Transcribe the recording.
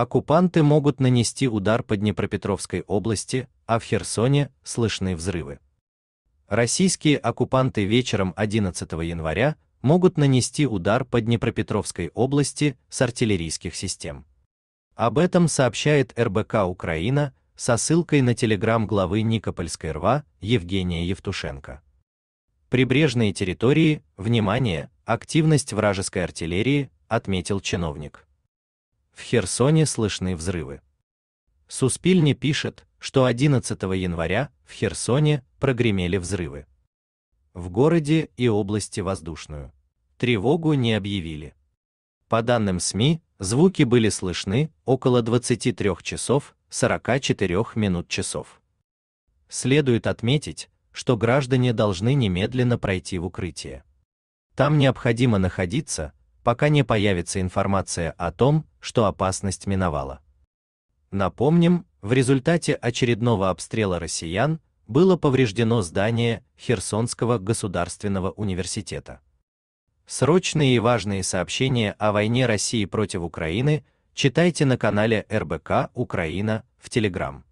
Оккупанты могут нанести удар по Днепропетровской области, а в Херсоне слышны взрывы. Российские оккупанты вечером 11 января могут нанести удар по Днепропетровской области с артиллерийских систем. Об этом сообщает РБК Украина со ссылкой на телеграм главы Никопольской РВА Евгения Евтушенко. Прибрежные территории, внимание, активность вражеской артиллерии, отметил чиновник. В Херсоне слышны взрывы. Суспильни пишет, что 11 января в Херсоне прогремели взрывы. В городе и области воздушную тревогу не объявили. По данным СМИ, звуки были слышны около 23 часов 44 минут часов. Следует отметить, что граждане должны немедленно пройти в укрытие. Там необходимо находиться пока не появится информация о том, что опасность миновала. Напомним, в результате очередного обстрела россиян было повреждено здание Херсонского государственного университета. Срочные и важные сообщения о войне России против Украины читайте на канале РБК Украина в Телеграм.